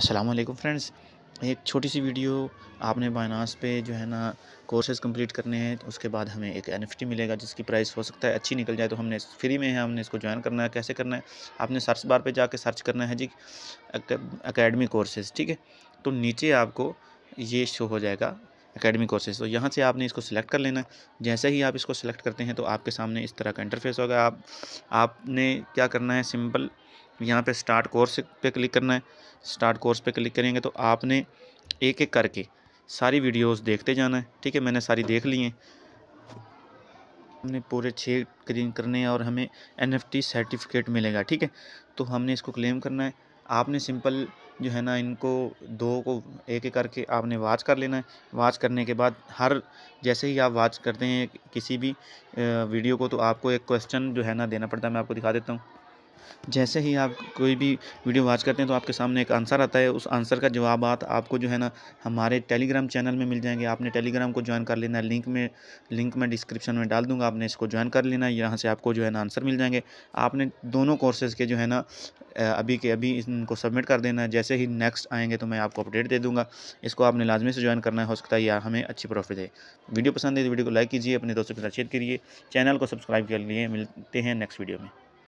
अस्सलाम वालेकुम फ्रेंड्स एक छोटी सी वीडियो आपने बाइनास पे जो है ना कोर्सेज कंप्लीट करने हैं तो उसके बाद हमें एक एन मिलेगा जिसकी प्राइस हो सकता है अच्छी निकल जाए तो हमने फ्री में है हमने इसको ज्वाइन करना है कैसे करना है आपने सर्च बार पे जाके सर्च करना है जी अकेडमी कोर्सेज़ ठीक है तो नीचे आपको ये शो हो जाएगा अकेडमी कोर्सेज तो यहाँ से आपने इसको सिलेक्ट कर लेना जैसे ही आप इसको सिलेक्ट करते हैं तो आपके सामने इस तरह का इंटरफेस होगा आप आपने क्या करना है सिंपल यहाँ पे स्टार्ट कोर्स पे क्लिक करना है स्टार्ट कोर्स पे क्लिक करेंगे तो आपने एक एक करके सारी वीडियोस देखते जाना है ठीक है मैंने सारी देख ली हैं हमने पूरे छः क्लिन करने हैं और हमें एन सर्टिफिकेट मिलेगा ठीक है तो हमने इसको क्लेम करना है आपने सिंपल जो है ना इनको दो को एक एक करके आपने वाच कर लेना है वाच करने के बाद हर जैसे ही आप वाच करते हैं किसी भी वीडियो को तो आपको एक क्वेश्चन जो है ना देना पड़ता है मैं आपको दिखा देता हूँ जैसे ही आप कोई भी वीडियो वॉच करते हैं तो आपके सामने एक आंसर आता है उस आंसर का जवाब आपको जो है ना हमारे टेलीग्राम चैनल में मिल जाएंगे आपने टेलीग्राम को ज्वाइन कर लेना है लिंक में लिंक में डिस्क्रिप्शन में डाल दूंगा आपने इसको ज्वाइन कर लेना यहाँ से आपको जो है ना आंसर मिल जाएंगे आपने दोनों कोर्सेज़ के जो है ना अभी के अभी इनको सबमिट कर देना है जैसे ही नेक्स्ट आएंगे तो मैं आपको अपडेट दे दूँगा इसको आपने लाजमी से ज्वाइन करना है हो सकता है या हमें अच्छी प्रॉफिट है वीडियो पसंद है तो वीडियो को लाइक कीजिए अपने दोस्तों के साथ शेयर करिए चैनल को सब्सक्राइब कर लिए मिलते हैं नेक्स्ट वीडियो में